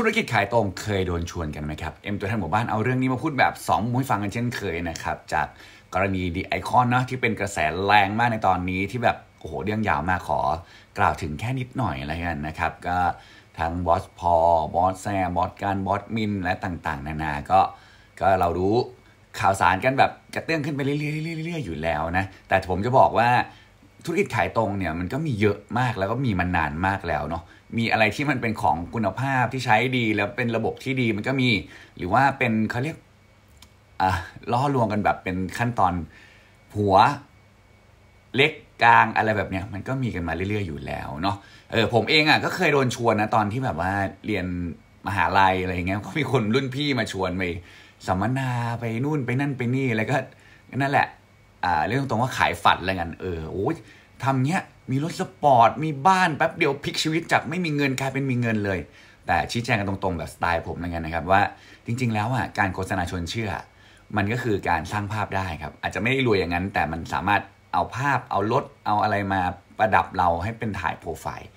ธุรกิจขายตรงเคยโดนชวนกันไหมครับ เอ็มตัวแทนหมู่บ้านเอาเรื่องนี้มาพูดแบบ 2 มุ้ยฟังกันเช่นเคยนะครับ จากกรณีดีไอคอนเนาะที่เป็นกระแสแรงมากในตอนนี้ที่แบบ โอ้โหเรื่องยาวมากขอกล่าวถึงแค่นิดหน่อยอะไรกันนะครับ ก็ทั้งบอสพอ บอสแซมบอสการบอสมินและต่างๆ นานา ก็ก็เรารู้ข่าวสารกันแบบกระเตื้องขึ้นไปเรื่อยๆอยู่แล้วนะ แต่ผมจะบอกว่าธุรกิจขายตรงเนี่ยมันก็มีเยอะมากแล้วก็มีมานานมากแล้วเนาะมีอะไรที่มันเป็นของคุณภาพที่ใช้ดีแล้วเป็นระบบที่ดีมันก็มีหรือว่าเป็นเขาเรียกอ่ะล่อลวงกันแบบเป็นขั้นตอนหัวเล็กกลางอะไรแบบเนี้ยมันก็มีกันมาเรื่อยๆอยู่แล้วเนาะเออผมเองอ่ะก็เคยโดนชวนนะตอนที่แบบว่าเรียนมหาลัยอะไรเงี้ยก็มีคนรุ่นพี่มาชวนไปสัมมนาไปนู่นไปนั่นไปนี่อะไรก็นั่นแหละ อ่า เรื่องตรงว่าขายฝันอะไรกัน เออโอ้ยทำเนี้ยมีรถสปอร์ต มีบ้าน แป๊บเดียวพลิกชีวิตจากไม่มีเงินกลายเป็นมีเงินเลย แต่ชี้แจงกันตรงๆ แบบสไตล์ผมมือนกันนะครับ ว่าจริงๆ แล้วอ่ะ การโฆษณาชวนเชื่อ มันก็คือการสร้างภาพได้ครับ อาจจะไม่ได้รวยอย่างนั้น แต่มันสามารถเอาภาพเอารถเอาอะไรมาประดับเราให้เป็นถ่ายโปรไฟล์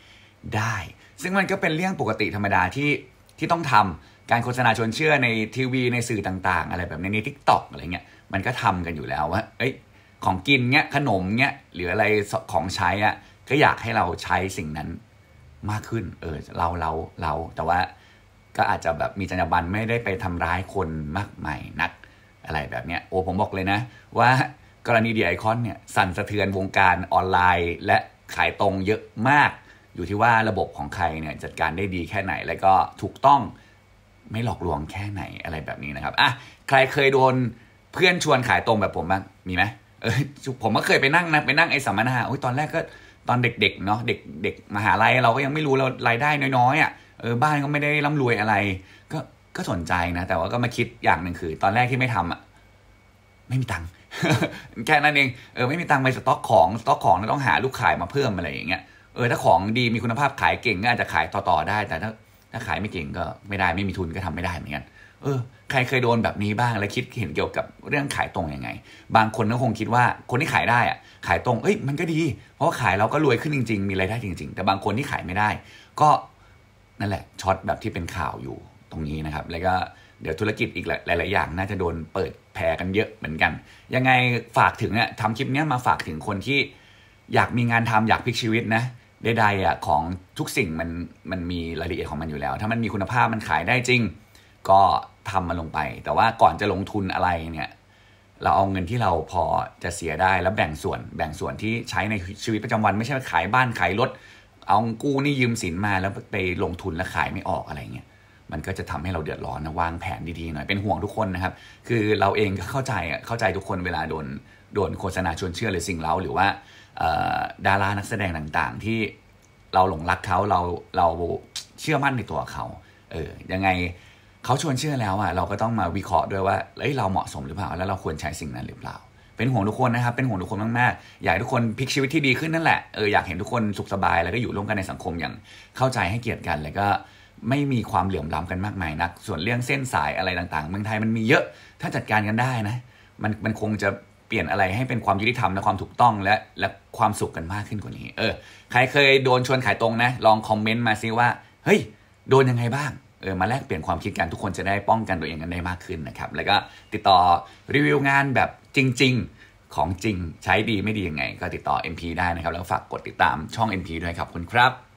ได้ ซึ่งมันก็เป็นเรื่องปกติธรรมดาที่ที่ต้องทำการโฆษณาชวนเชื่อในทีวีในสื่อต่างๆ อะไรแบบในทิกตอกอะไรเงี้ยมันก็ทำกันอยู่แล้วว่าเอ้ยของกินเงี้ยขนมเงี้ยหรืออะไรของใช้อ่ะก็อยากให้เราใช้สิ่งนั้นมากขึ้น เออเราเราเราแต่ว่า ก็อาจจะแบบมีจรรยาบรรณไม่ได้ไปทำร้ายคนมากมายนัก อะไรแบบเนี้ยโอ้ผมบอกเลยนะ ว่ากรณีเดียไอคอนเนี่ยสั่นสะเทือนวงการออนไลน์และขายตรงเยอะมาก อยู่ที่ว่าระบบของใครเนี่ยจัดการได้ดีแค่ไหนแล้วก็ถูกต้องไม่หลอกลวงแค่ไหนอะไรแบบนี้นะครับอ่ะใครเคยโดนเพื่อนชวนขายตรงแบบผมบ้างมีไหมผมก็เคยไปนั่งนะไปนั่งไอ้สัมมนาโอ้ยตอนแรกก็ ตอนเด็กๆเนาะเด็กเด็กมหาลัยเราก็ยังไม่รู้เรารายได้น้อยๆอ่ะเออบ้านก็ไม่ได้ร่ำรวยอะไร ก็ก็สนใจนะแต่ว่าก็มาคิดอย่างหนึ่งคือ ตอนแรกที่ไม่ทำอ่ะไม่มีตังค์แค่นั้นเองเออไม่มีตังค์ไปสต๊อกของสต๊อกของต้องหาลูกขายมาเพิ่มอะไรอย่างเงี้ยเออถ้าของดีมีคุณภาพขายเก่งก็อาจจะขายต่อๆได้ แต่ถ้า ถ้าขายไม่เก่งก็ไม่ได้ไม่มีทุนก็ทำไม่ได้เหมือนกันเออใครเคยโดนแบบนี้บ้างและคิดเห็นเกี่ยวกับเรื่องขายตรงยังไง บางคนก็คงคิดว่าคนที่ขายได้อะขายตรง เอ้ยมันก็ดี เพราะขายเราก็รวยขึ้นจริงๆ มีรายได้จริง ๆ แต่บางคนที่ขายไม่ได้ ก็นั่นแหละช็อตแบบที่เป็นข่าวอยู่ตรงนี้นะครับแล้วก็เดี๋ยวธุรกิจอีกหลาย ๆ อย่างน่าจะโดนเปิดแพรกันเยอะเหมือนกัน ยังไงฝากถึงเนี่ยทำคลิปเนี้ยมาฝากถึงคนที่อยากมีงานทำอยากพลิกชีวิตนะ ใดๆอ่ะของทุกสิ่งมันมันมีรายละเอียดของมันอยู่แล้ว ถ้ามันมีคุณภาพมันขายได้จริงก็ทำมันลงไป แต่ว่าก่อนจะลงทุนอะไรเนี่ย เราเอาเงินที่เราพอจะเสียได้แล้วแบ่งส่วน แบ่งส่วนที่ใช้ในชีวิตประจำวันไม่ใช่ขายบ้านขายรถ เอากู้นี่ยืมสินมาแล้วไปลงทุนแล้วขายไม่ออกอะไรเงี้ย มันก็จะทำให้เราเดือดร้อนนะวางแผนดีๆหน่อย เป็นห่วงทุกคนนะครับ คือเราเองก็เข้าใจเข้าใจทุกคนเวลาโดน โดนโฆษณาชวนเชื่อหรือสิ่งเล้าหรือว่าดารานักแสดงต่างๆ ที่เราหลงรักเขาเราเราเชื่อมั่นในตัวเขา เออ ยังไงเขาชวนเชื่อแล้วอ่ะเราก็ต้องมาวิเคราะห์ด้วยว่าเอ้ยเราเหมาะสมหรือเปล่าแล้วเราควรใช้สิ่งนั้นหรือเปล่า เป็นห่วงทุกคนนะครับเป็นห่วงทุกคนมากๆอยากทุกคนพลิกชีวิตที่ดีขึ้นนั่นแหละเอออยากเห็นทุกคนสุขสบายแล้วก็อยู่ร่วมกันในสังคมอย่าง เข้าใจให้เกียรติกันแล้วก็ไม่มีความเหลื่อมล้ำกันมากมายนัก ส่วนเรื่องเส้นสายอะไรต่าง ๆ เมืองไทยมันมีเยอะถ้าจัดการกันได้นะมันมันคงจะเปลี่ยนอะไรให้เป็นความยุติธรรมและความถูกต้องและและความสุขกันมากขึ้นกว่านี้เออใครเคยโดนชวนขายตรงนะลองคอมเมนต์มาซิว่า เฮ้ย โดนยังไงบ้างเออมาแลกเปลี่ยนความคิดกัน ทุกคนจะได้ป้องกันตัวเองกันได้มากขึ้นนะครับ แล้วก็ติดต่อรีวิวงานแบบจริงๆของจริงใช้ดีไม่ดียังไงก็ติดต่อ MP ได้นะครับ แล้วฝากกดติดตามช่อง MP ด้วยครับคุณครับ